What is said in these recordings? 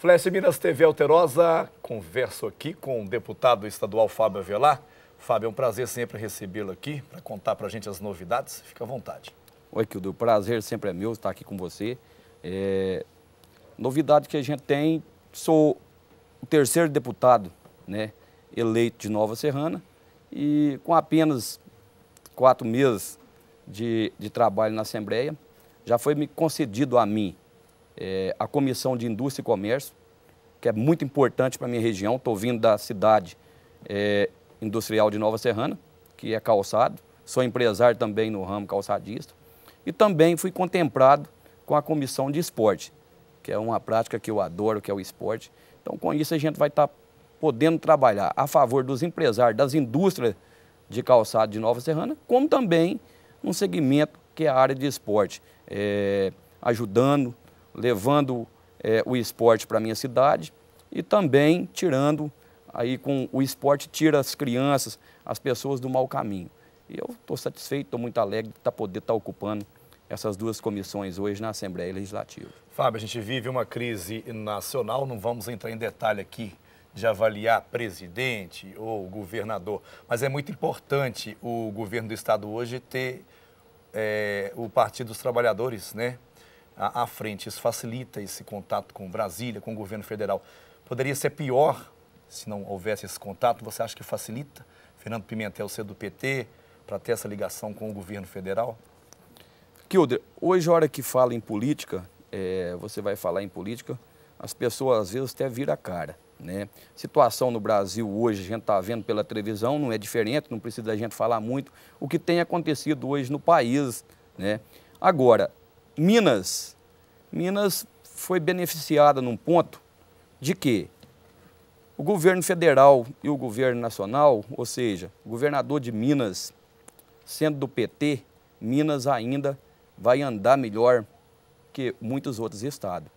Flash Minas TV Alterosa, converso aqui com o deputado estadual Fábio Avelar. Fábio, é um prazer sempre recebê-lo aqui para contar para a gente as novidades. Fica à vontade. Oi, Kildo. O prazer sempre é meu estar aqui com você. É... Novidade que a gente tem, sou o terceiro deputado né, eleito de Nova Serrana e com apenas quatro meses de, de trabalho na Assembleia, já foi me concedido a mim é, a Comissão de Indústria e Comércio, que é muito importante para a minha região. Estou vindo da cidade é, industrial de Nova Serrana, que é calçado. Sou empresário também no ramo calçadista. E também fui contemplado com a Comissão de Esporte, que é uma prática que eu adoro, que é o esporte. Então, com isso, a gente vai estar tá podendo trabalhar a favor dos empresários, das indústrias de calçado de Nova Serrana, como também um segmento que é a área de esporte, é, ajudando levando é, o esporte para a minha cidade e também tirando, aí com o esporte tira as crianças, as pessoas do mau caminho. E eu estou satisfeito, estou muito alegre de tá poder estar tá ocupando essas duas comissões hoje na Assembleia Legislativa. Fábio, a gente vive uma crise nacional, não vamos entrar em detalhe aqui de avaliar presidente ou governador, mas é muito importante o governo do estado hoje ter é, o Partido dos Trabalhadores, né? à, à frente. Isso facilita esse contato com Brasília, com o governo federal. Poderia ser pior se não houvesse esse contato? Você acha que facilita Fernando Pimentel ser do PT para ter essa ligação com o governo federal? Kilder, hoje, a hora que fala em política, é, você vai falar em política, as pessoas às vezes até viram a cara. Né? Situação no Brasil hoje, a gente está vendo pela televisão, não é diferente, não precisa a gente falar muito o que tem acontecido hoje no país. Né? Agora, Minas. Minas foi beneficiada num ponto de que o governo federal e o governo nacional, ou seja, o governador de Minas, sendo do PT, Minas ainda vai andar melhor que muitos outros estados,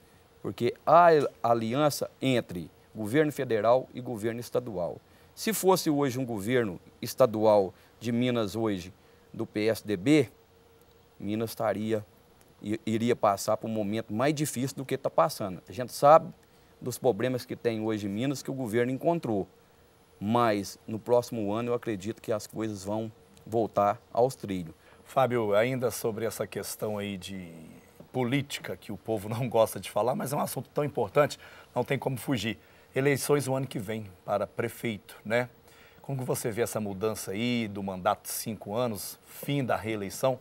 porque há aliança entre governo federal e governo estadual. Se fosse hoje um governo estadual de Minas hoje do PSDB, Minas estaria iria passar por um momento mais difícil do que está passando. A gente sabe dos problemas que tem hoje em Minas que o governo encontrou, mas no próximo ano eu acredito que as coisas vão voltar aos trilhos. Fábio, ainda sobre essa questão aí de política que o povo não gosta de falar, mas é um assunto tão importante, não tem como fugir. Eleições o ano que vem para prefeito, né? Como que você vê essa mudança aí do mandato de cinco anos, fim da reeleição?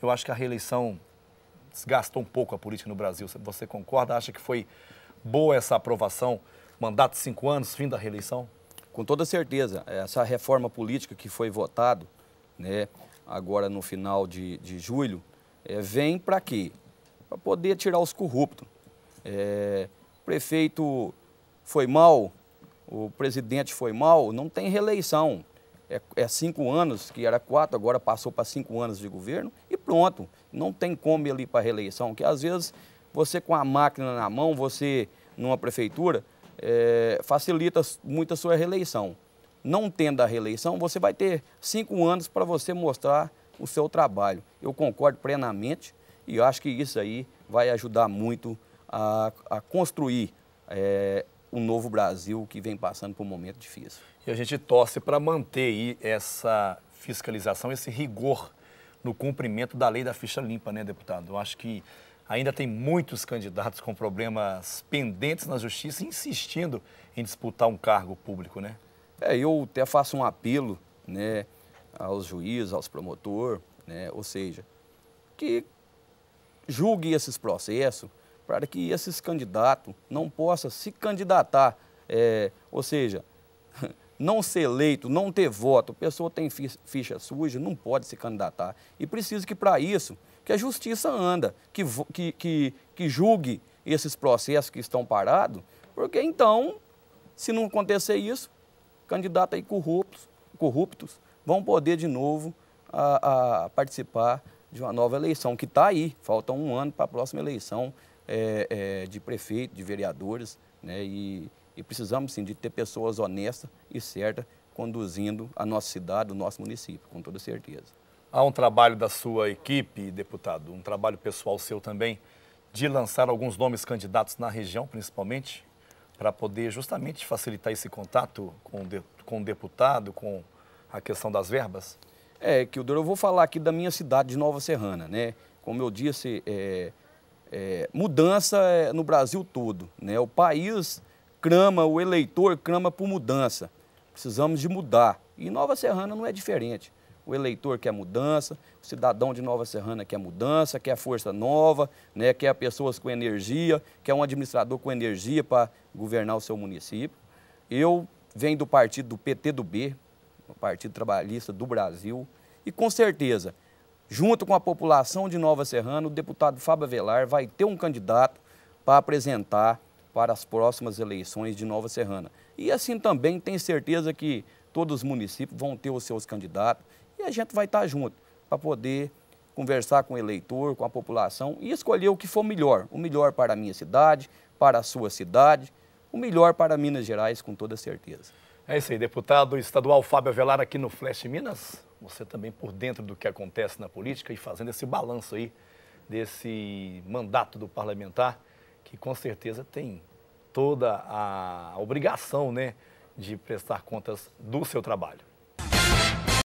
Eu acho que a reeleição desgastou um pouco a política no Brasil. Você concorda? Acha que foi boa essa aprovação, mandato de cinco anos, fim da reeleição? Com toda certeza. Essa reforma política que foi votada né, agora no final de, de julho é, vem para quê? Para poder tirar os corruptos. É, prefeito foi mal, o presidente foi mal, não tem reeleição é, é cinco anos, que era quatro, agora passou para cinco anos de governo, e pronto. Não tem como ele ir para a reeleição, que às vezes você com a máquina na mão, você numa prefeitura, é, facilita muito a sua reeleição. Não tendo a reeleição, você vai ter cinco anos para você mostrar o seu trabalho. Eu concordo plenamente e acho que isso aí vai ajudar muito a, a construir é, o novo Brasil que vem passando por um momento difícil. E a gente torce para manter essa fiscalização, esse rigor no cumprimento da lei da ficha limpa, né, deputado? Eu acho que ainda tem muitos candidatos com problemas pendentes na justiça insistindo em disputar um cargo público, né? É, eu até faço um apelo, né, aos juízes, aos promotores, né, ou seja, que julgue esses processos, para que esses candidatos não possam se candidatar, é, ou seja, não ser eleito, não ter voto, a pessoa tem ficha suja, não pode se candidatar. E precisa que, para isso, que a justiça anda, que, que, que, que julgue esses processos que estão parados, porque então, se não acontecer isso, candidatos aí corruptos, corruptos vão poder de novo a, ah, a ah, participar de uma nova eleição, que está aí, falta um ano para a próxima eleição é, é, de prefeito, de vereadores, né? E, e precisamos sim de ter pessoas honestas e certas conduzindo a nossa cidade, o nosso município, com toda certeza. Há um trabalho da sua equipe, deputado, um trabalho pessoal seu também, de lançar alguns nomes candidatos na região, principalmente, para poder justamente facilitar esse contato com, de, com o deputado, com a questão das verbas? É, Kildor, eu vou falar aqui da minha cidade de Nova Serrana, né? Como eu disse, é, é, mudança é, no Brasil todo. Né? O país crama, o eleitor crama por mudança. Precisamos de mudar. E Nova Serrana não é diferente. O eleitor quer mudança, o cidadão de Nova Serrana quer mudança, quer força nova, né? quer pessoas com energia, quer um administrador com energia para governar o seu município. Eu venho do partido do PT do B, o Partido Trabalhista do Brasil, e com certeza junto com a população de Nova Serrana, o deputado Fábio Velar vai ter um candidato para apresentar para as próximas eleições de Nova Serrana. E assim também tenho certeza que todos os municípios vão ter os seus candidatos e a gente vai estar junto para poder conversar com o eleitor, com a população e escolher o que for melhor, o melhor para a minha cidade, para a sua cidade, o melhor para Minas Gerais, com toda certeza. É isso aí, deputado estadual Fábio Velar aqui no Flash Minas você também por dentro do que acontece na política e fazendo esse balanço aí desse mandato do parlamentar, que com certeza tem toda a obrigação né, de prestar contas do seu trabalho.